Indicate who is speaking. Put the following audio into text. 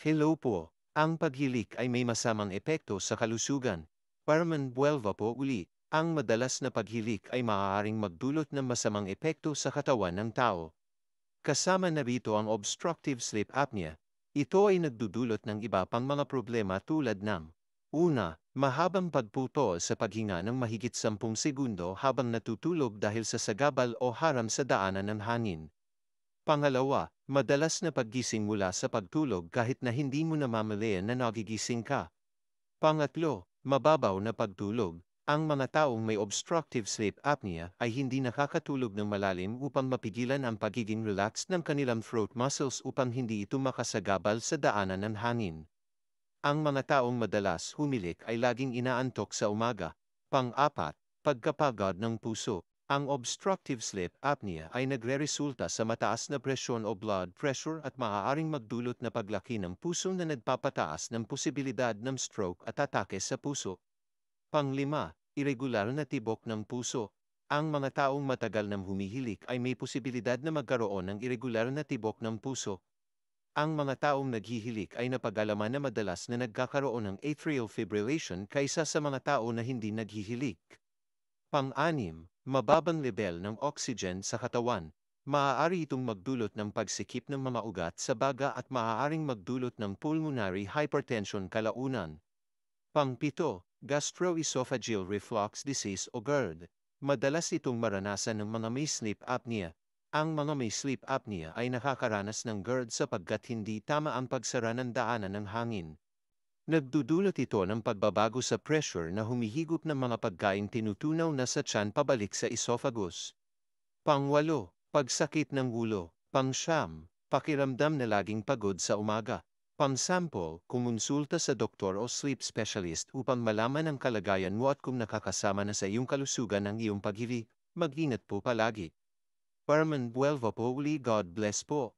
Speaker 1: Hello po, ang paghilik ay may masamang epekto sa kalusugan. Para man Buelva po uli, ang madalas na paghilik ay maaaring magdulot ng masamang epekto sa katawan ng tao. Kasama na rito ang obstructive sleep apnea, ito ay nagdudulot ng iba pang mga problema tulad ng Una, mahabang pagputo sa paghinga ng mahigit 10 segundo habang natutulog dahil sa sagabal o haram sa daanan ng hangin. Pangalawa, madalas na paggising mula sa pagtulog kahit na hindi mo namamalayan na nagigising ka. Pangatlo, mababaw na pagtulog. Ang mga taong may obstructive sleep apnea ay hindi nakakatulog ng malalim upang mapigilan ang pagiging relaxed ng kanilang throat muscles upang hindi ito makasagabal sa daanan ng hangin. Ang mga taong madalas humilik ay laging inaantok sa umaga. Pang-apat, pagkapagod ng puso. Ang obstructive sleep apnea ay nagreresulta sa mataas na presyon o blood pressure at maaaring magdulot na paglaki ng puso na nagpapataas ng posibilidad ng stroke at atake sa puso. Panglima, irregular na tibok ng puso. Ang mga taong matagal nang humihilik ay may posibilidad na magkaroon ng irregular na tibok ng puso. Ang mga taong naghihilik ay napagalaman na madalas na nagkakaroon ng atrial fibrillation kaysa sa mga tao na hindi naghihilik. Pang-anim, mababang level ng oxygen sa katawan, maaari itong magdulot ng pagsikip ng mga ugat sa baga at maaaring magdulot ng pulmonary hypertension kalaunan. Pangpito, gastroesophageal reflux disease o GERD. Madalas itong maranasan ng mga may sleep apnea. Ang mga may sleep apnea ay nakakaranas ng GERD sapagkat hindi tama ang pagsara ng daanan ng hangin, Nagdudulot ito ng pagbabago sa pressure na humihigop ng mga pagkain tinutunaw na sa tiyan pabalik sa esophagus. Pangwalo, pagsakit ng ulo, pangsyam, pakiramdam na laging pagod sa umaga. Pangsampo, kumonsulta sa doktor o sleep specialist upang malaman ang kalagayan mo at kung nakakasama na sa iyong kalusugan ng iyong pag-ibig, mag-ingat po palagi. Parman Buelva po uli God bless po.